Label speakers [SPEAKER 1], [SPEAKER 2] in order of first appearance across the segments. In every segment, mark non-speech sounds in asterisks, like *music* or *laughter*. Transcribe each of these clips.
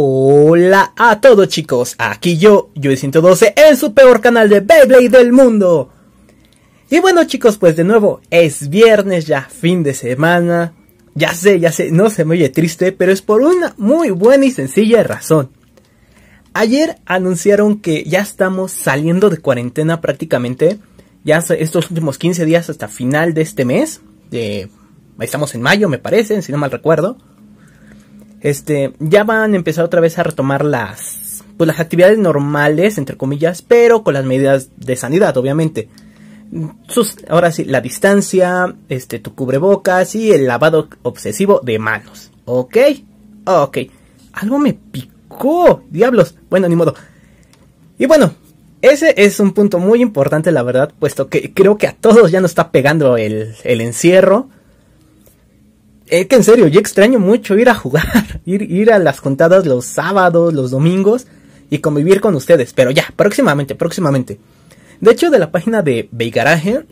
[SPEAKER 1] Hola a todos chicos, aquí yo, yo 112 en su peor canal de Beyblade del mundo. Y bueno chicos, pues de nuevo, es viernes ya, fin de semana. Ya sé, ya sé, no se me oye triste, pero es por una muy buena y sencilla razón. Ayer anunciaron que ya estamos saliendo de cuarentena prácticamente, ya estos últimos 15 días hasta final de este mes, de, eh, estamos en mayo me parece, si no mal recuerdo. Este, ya van a empezar otra vez a retomar las, pues las actividades normales, entre comillas, pero con las medidas de sanidad, obviamente. ahora sí, la distancia, este, tu cubrebocas y el lavado obsesivo de manos. ¿Ok? Ok. Algo me picó. Diablos. Bueno, ni modo. Y bueno, ese es un punto muy importante, la verdad, puesto que creo que a todos ya nos está pegando el encierro es que en serio, yo extraño mucho ir a jugar, *laughs* ir, ir a las contadas los sábados, los domingos y convivir con ustedes. Pero ya, próximamente, próximamente. De hecho, de la página de Beigaraje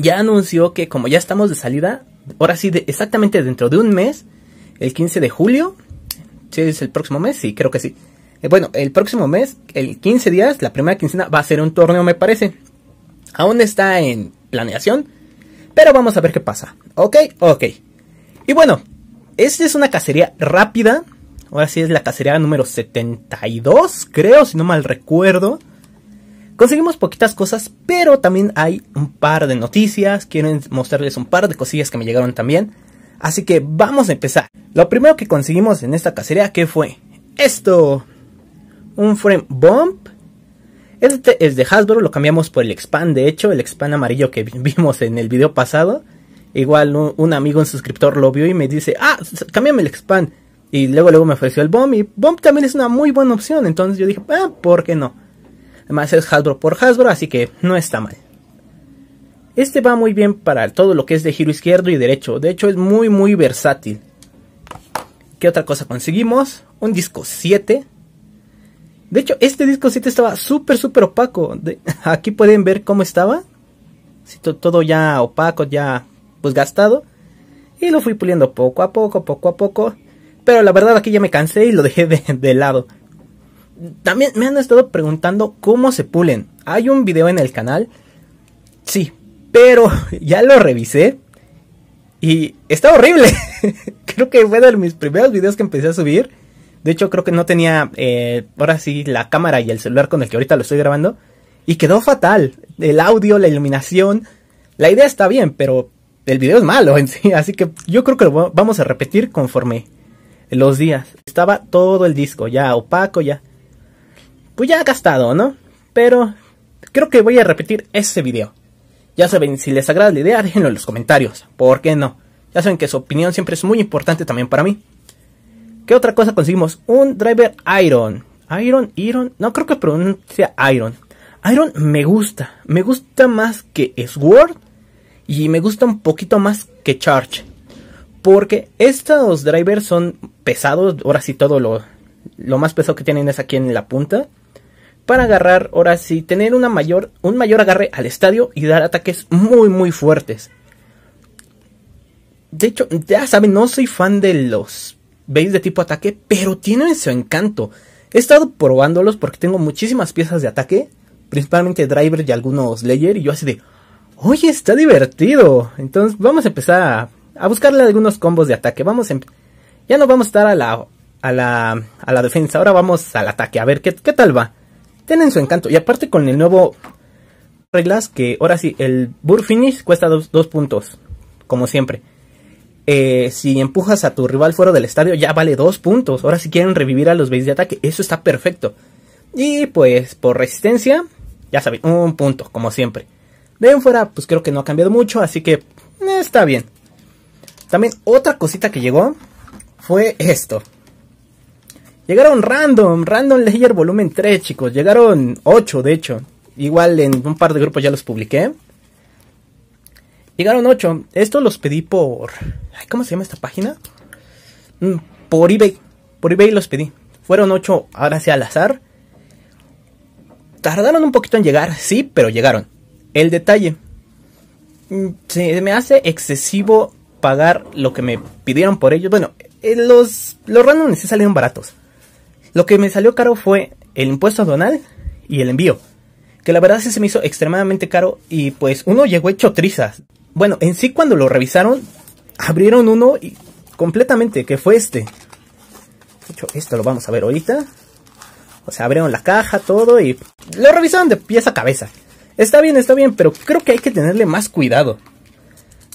[SPEAKER 1] ya anunció que como ya estamos de salida, ahora sí, exactamente dentro de un mes, el 15 de julio, si es el próximo mes, sí, creo que sí. Eh, bueno, el próximo mes, el 15 días, la primera quincena va a ser un torneo, me parece. Aún está en planeación, pero vamos a ver qué pasa. Ok, ok. Y bueno, esta es una cacería rápida. Ahora sí es la cacería número 72, creo, si no mal recuerdo. Conseguimos poquitas cosas, pero también hay un par de noticias. Quieren mostrarles un par de cosillas que me llegaron también. Así que vamos a empezar. Lo primero que conseguimos en esta cacería, que fue? Esto. Un frame bump. Este es de Hasbro, lo cambiamos por el expand, de hecho, el expand amarillo que *laughs* vimos en el video pasado. Igual un, amigo, un suscriptor lo vio y me dice, ah, cámbiame el expand. Y luego, luego me ofreció el BOM y BOM también es una muy buena opción. Entonces yo dije, ah, ¿por qué no? Además es Hasbro por Hasbro, así que no está mal. Este va muy bien para todo lo que es de giro izquierdo y derecho. De hecho es muy muy versátil. ¿Qué otra cosa conseguimos? Un disco 7. De hecho, este disco 7 estaba súper, súper opaco. *laughs* aquí pueden ver cómo estaba. todo ya opaco, ya pues gastado. Y lo fui puliendo poco a poco, poco a poco. Pero la verdad aquí ya me cansé y lo dejé de, lado. También me han estado preguntando cómo se pulen. Hay un video en el canal. Sí, pero *laughs* ya lo revisé. Y está horrible. *laughs* creo que fue de mis primeros videos que empecé a subir. De hecho, creo que no tenía eh, ahora sí la cámara y el celular con el que ahorita lo estoy grabando. Y quedó fatal. El audio, la iluminación. La idea está bien, pero el video es malo en sí, *laughs* así que yo creo que lo vamos a repetir conforme los días. Estaba todo el disco ya opaco, ya pues ya ha gastado, ¿no? Pero creo que voy a repetir ese video. Ya saben, si les agrada la idea, déjenlo en los comentarios. ¿Por qué no? Ya saben que su opinión siempre es muy importante también para mí. ¿Qué otra cosa conseguimos? Un driver Iron. Iron, Iron. No creo que pronuncia Iron. Iron me gusta. Me gusta más que Sword y me gusta un poquito más que Charge. Porque estos drivers son pesados. Ahora sí todo lo, lo más pesado que tienen es aquí en la punta. Para agarrar, ahora sí, tener una mayor, un mayor agarre al estadio y dar ataques muy, muy fuertes. De hecho, ya saben, no soy fan de los veis de tipo ataque, pero tienen su encanto. He estado probándolos porque tengo muchísimas piezas de ataque, principalmente Drivers y algunos layer, y yo así de, oye, está divertido. Entonces vamos a empezar a, buscarle algunos combos de ataque. Vamos em, ya no vamos a estar a la, a la, a la defensa, ahora vamos al ataque, a ver qué, qué tal va. Tienen su encanto. Y aparte con el nuevo reglas que ahora sí, el Burr Finish cuesta dos, puntos, como siempre. Eh, si empujas a tu rival fuera del estadio ya vale dos puntos. Ahora si sí quieren revivir a los base de ataque, eso está perfecto. Y pues por resistencia, ya saben, un punto, como siempre. De fuera, pues creo que no ha cambiado mucho, así que eh, está bien. También otra cosita que llegó fue esto. Llegaron random, random layer volumen 3, chicos. Llegaron 8, de hecho. Igual en un par de grupos ya los publiqué. Llegaron 8. Esto los pedí por... ¿Cómo se llama esta página? Mm, por eBay. Por eBay los pedí. Fueron 8, ahora sí al azar. Tardaron un poquito en llegar, sí, pero llegaron. El detalle. Mm, se me hace excesivo pagar lo que me pidieron por ellos. Bueno, eh, los, los randoms sí salieron baratos. Lo que me salió caro fue el impuesto aduanal y el envío. Que la verdad se me hizo extremadamente caro y pues uno llegó hecho trizas. Bueno, en sí cuando lo revisaron, abrieron uno y completamente, que fue este. De hecho, esto lo vamos a ver ahorita. O sea, abrieron la caja, todo y lo revisaron de pieza a cabeza. Está bien, está bien, pero creo que hay que tenerle más cuidado.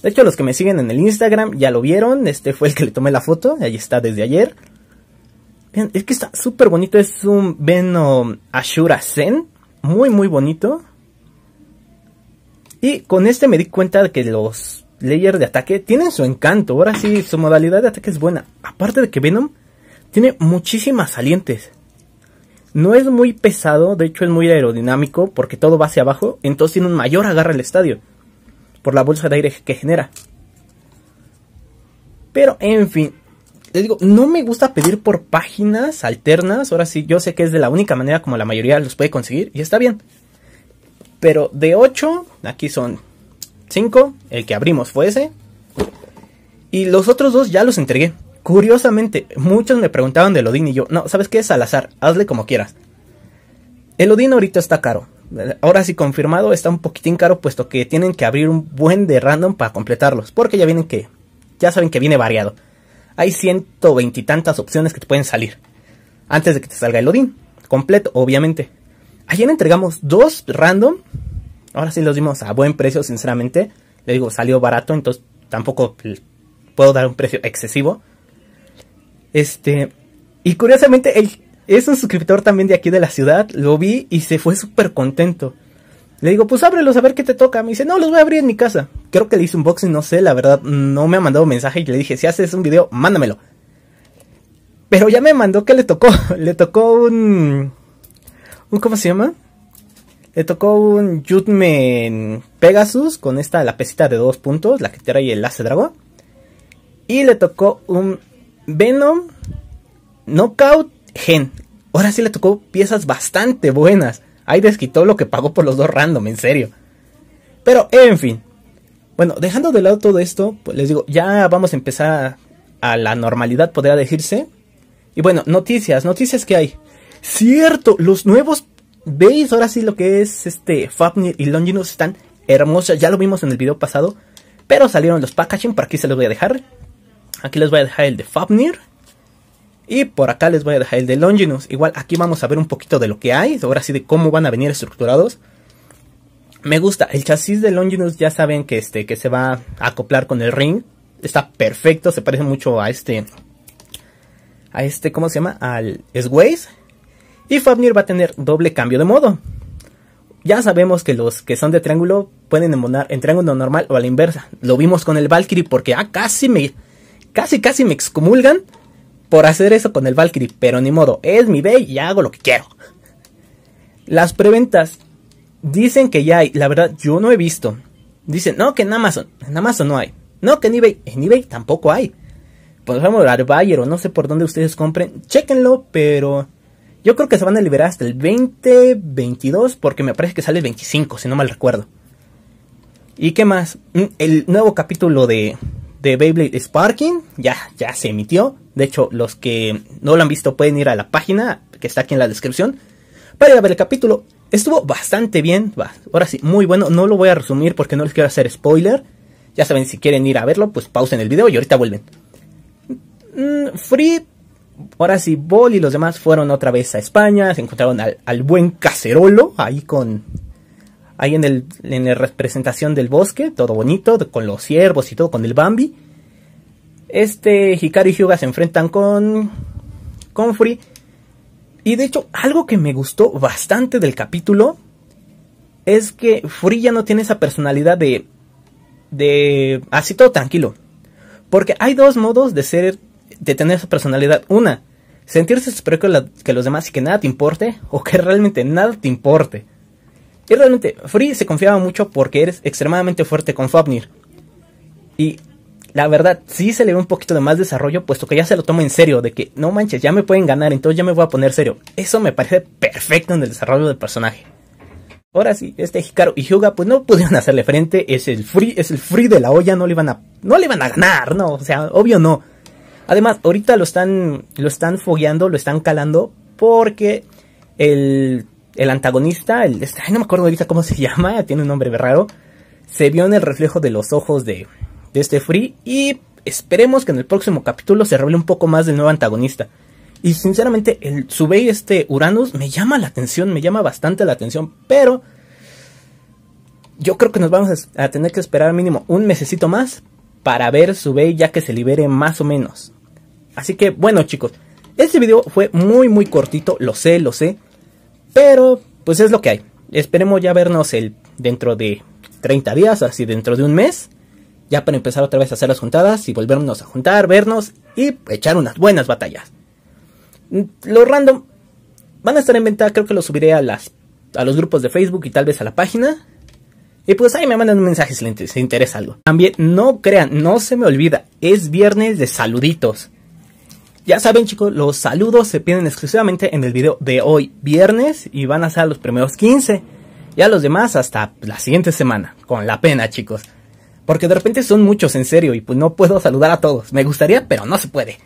[SPEAKER 1] De hecho, los que me siguen en el Instagram ya lo vieron. Este fue el que le tomé la foto. Ahí está desde ayer. es que está súper bonito. Es un Venom Ashura Zen. Muy, muy bonito. Y con este me di cuenta de que los layers de ataque tienen su encanto. Ahora sí, su modalidad de ataque es buena. Aparte de que Venom tiene muchísimas salientes. No es muy pesado, de hecho es muy aerodinámico porque todo va hacia abajo, entonces tiene un mayor agarre al estadio por la bolsa de aire que genera. Pero en fin, les digo, no me gusta pedir por páginas alternas, ahora sí, yo sé que es de la única manera como la mayoría los puede conseguir y está bien. Pero de 8, aquí son 5, el que abrimos fue ese. Y los otros dos ya los entregué. Curiosamente, muchos me preguntaban de Odín y yo, no, ¿sabes qué? Es al azar, hazle como quieras. El Odín ahorita está caro. Ahora sí confirmado, está un poquitín caro puesto que tienen que abrir un buen de random para completarlos. Porque ya vienen que, ya saben que viene variado. Hay ciento veintitantas tantas opciones que te pueden salir. Antes de que te salga el Odín. Completo, obviamente. Ayer entregamos dos random. Ahora sí los dimos a buen precio, sinceramente. Le digo, salió barato, entonces tampoco puedo dar un precio excesivo este, y curiosamente, él es un suscriptor también de aquí de la ciudad, lo vi y se fue súper contento. Le digo, pues ábrelos a ver qué te toca. Me dice, no, los voy a abrir en mi casa. Creo que le hice un boxing, no sé, la verdad, no me ha mandado mensaje y le dije, si haces un video, mándamelo. Pero ya me mandó que le tocó, *laughs* le tocó un, un ¿cómo se llama? Le tocó un Jutmen Pegasus con esta, la pesita de dos puntos, la que trae el Lace Dragón. Y le tocó un Venom, Knockout, Gen. Ahora sí le tocó piezas bastante buenas. Ahí desquitó lo que pagó por los dos random, en serio. Pero, en fin. Bueno, dejando de lado todo esto, pues les digo, ya vamos a empezar a la normalidad, podría decirse. Y bueno, noticias, noticias que hay. Cierto, los nuevos ¿Veis ahora sí lo que es este Fafnir y Longinus están hermosos, Ya lo vimos en el video pasado, pero salieron los packaging, por aquí se los voy a dejar. Aquí les voy a dejar el de Fabnir. Y por acá les voy a dejar el de Longinus. Igual aquí vamos a ver un poquito de lo que hay. Ahora sí de cómo van a venir estructurados. Me gusta. El chasis de Longinus ya saben que, este, que se va a acoplar con el ring. Está perfecto. Se parece mucho a este... A este, ¿cómo se llama? Al Sways. Y Fabnir va a tener doble cambio de modo. Ya sabemos que los que son de triángulo pueden embonar en triángulo normal o a la inversa. Lo vimos con el Valkyrie porque acá ah, casi me Casi, casi me excomulgan por hacer eso con el Valkyrie, pero ni modo, es mi bay y hago lo que quiero. Las preventas dicen que ya hay, la verdad yo no he visto. Dicen, no, que en Amazon, en Amazon no hay. No, que en eBay, en eBay tampoco hay. Pues a ejemplo, Arbayer o no sé por dónde ustedes compren, Chéquenlo... pero yo creo que se van a liberar hasta el 2022 porque me parece que sale el 25, si no mal recuerdo. ¿Y qué más? Mm, el nuevo capítulo de de Beyblade Sparking ya, ya se emitió. De hecho, los que no lo han visto pueden ir a la página que está aquí en la descripción para ir a ver el capítulo. Estuvo bastante bien, ahora sí, muy bueno. No lo voy a resumir porque no les quiero hacer spoiler. Ya saben, si quieren ir a verlo, pues pausen el video y ahorita vuelven. Mm, Free, ahora sí, Bol y los demás fueron otra vez a España. Se encontraron al, al buen Cacerolo ahí con ahí en, el, en la representación del bosque, todo bonito, con los ciervos y todo, con el Bambi. Este Hikari y Hyuga se enfrentan con, con Free. Y de hecho, algo que me gustó bastante del capítulo es que Free ya no tiene esa personalidad de, de así todo tranquilo. Porque hay dos modos de ser, de tener esa personalidad. Una, sentirse superior que los demás y que nada te importe, o que realmente nada te importe. Y realmente, Free se confiaba mucho porque eres extremadamente fuerte con Fafnir. Y la verdad, sí se le ve un poquito de más desarrollo, puesto que ya se lo toma en serio, de que no manches, ya me pueden ganar, entonces ya me voy a poner serio. Eso me parece perfecto en el desarrollo del personaje. Ahora sí, este Hikaru y Hyuga pues no pudieron hacerle frente, es el free, es el free de la olla, no le iban a no le iban a ganar, no, o sea, obvio no. Además, ahorita lo están lo están fogueando, lo están calando porque el el antagonista, el, este, ay, no me acuerdo ahorita cómo se *laughs* llama, tiene un nombre raro, se vio en el reflejo de los ojos de, este Free y esperemos que en el próximo capítulo se revele un poco más del nuevo antagonista. Y sinceramente, el Subey, este Uranus, me llama la atención, me llama bastante la atención, pero yo creo que nos vamos a tener que esperar al mínimo un mesecito más para ver Subey ya que se libere más o menos. Así que bueno chicos, este video fue muy muy cortito, lo sé, lo sé. Pero, pues es lo que hay. Esperemos ya vernos el dentro de 30 días, así dentro de un mes. Ya para empezar otra vez a hacer las juntadas y volvernos a juntar, vernos y echar unas buenas batallas. Mm, los random van a estar en venta, creo que los subiré a las a los grupos de Facebook y tal vez a la página. Y pues ahí me mandan un mensaje si les interesa algo. También no crean, no se me olvida, es viernes de saluditos. Ya saben chicos, los saludos se piden exclusivamente en el video de hoy, viernes, y van a ser los primeros 15. Y a los demás hasta la siguiente semana, con la pena chicos. Porque de repente son muchos, en serio, y pues no puedo saludar a todos. Me gustaría, pero no se puede.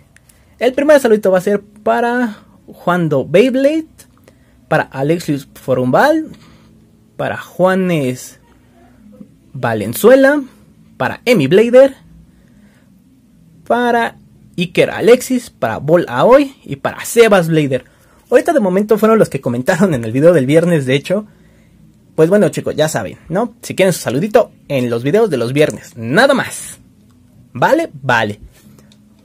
[SPEAKER 1] El primer saludito va a ser para Juando Beyblade, para Alexius Forumbal, para Juanes Valenzuela, para Emi Blader, para Iker Alexis, para Bol Aoi y para Sebas Blader. Ahorita de momento fueron los que comentaron en el video del viernes, de hecho. Pues bueno, chicos, ya saben, ¿no? Si quieren su saludito en los videos de los viernes, nada más. ¿Vale? Vale.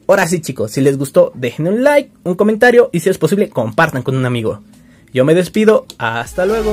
[SPEAKER 1] Ahora sí, chicos, si les gustó, dejen un like, un comentario y si es posible, compartan con un amigo. Yo me despido, hasta luego.